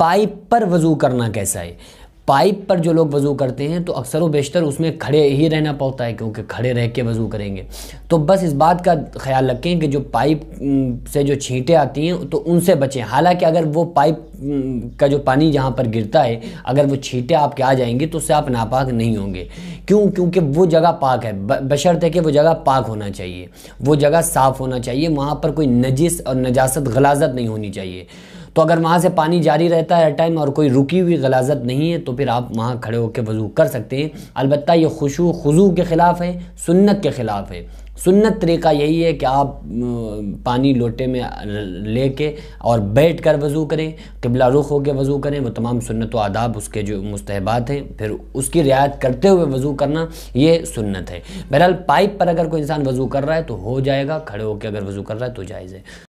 pipe पर वज़ू करना कैसा है पाइप पर जो लोग वज़ू करते हैं तो अक्सर व बेशतर उसमें खड़े ही रहना पड़ता है क्योंकि खड़े रह के वज़ू करेंगे तो बस इस बात का ख्याल रखें कि जो पाइप से जो छींटे आती हैं तो उनसे बचें हालांकि अगर वो पाइप का जो पानी जहाँ पर गिरता है अगर वो छींटे आपके आ जाएंगी तो उससे आप नापाक नहीं होंगे क्यों क्योंकि वो जगह पाक है बशर्त है कि वो जगह पाक होना चाहिए वो जगह साफ़ होना चाहिए वहाँ पर कोई नजिस और नजास्त गलाजत नहीं होनी चाहिए तो अगर वहाँ से पानी जारी रहता है टाइम और कोई रुकी हुई गलाजत नहीं है तो फिर आप वहाँ खड़े होकर वज़ू कर सकते हैं अलबत् ये खुशू खुजू के ख़िलाफ़ है सुन्नत के ख़िलाफ़ है सुन्नत तरीका यही है कि आप पानी लोटे में ले कर और बैठ कर वज़ू करें किबला रुख होकर वज़ू करें वो तमाम सुन्नत व आदाब उसके जो मुस्तबात हैं फिर उसकी रियायत करते हुए वज़ू करना ये सुन्नत है बहरहाल पाइप पर अगर कोई इंसान वज़ू कर रहा है तो हो जाएगा खड़े होकर अगर वज़ू कर रहा है तो जायज़ है